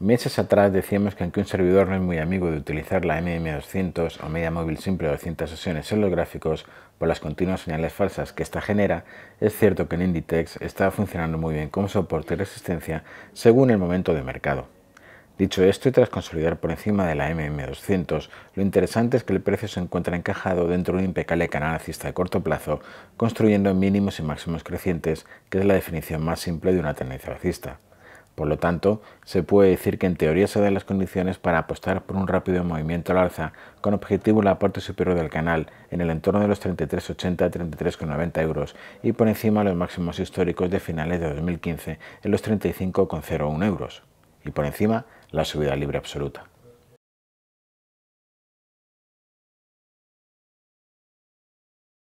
Meses atrás decíamos que aunque un servidor no es muy amigo de utilizar la MM200 o media móvil simple de 200 sesiones en los gráficos por las continuas señales falsas que esta genera, es cierto que en Inditex está funcionando muy bien como soporte y resistencia según el momento de mercado. Dicho esto y tras consolidar por encima de la MM200, lo interesante es que el precio se encuentra encajado dentro de un impecable canal alcista de corto plazo, construyendo mínimos y máximos crecientes, que es la definición más simple de una tendencia alcista. Por lo tanto, se puede decir que en teoría se dan las condiciones para apostar por un rápido movimiento al alza, con objetivo en la parte superior del canal, en el entorno de los 33,80 33,90 euros, y por encima los máximos históricos de finales de 2015, en los 35,01 euros, y por encima la subida libre absoluta.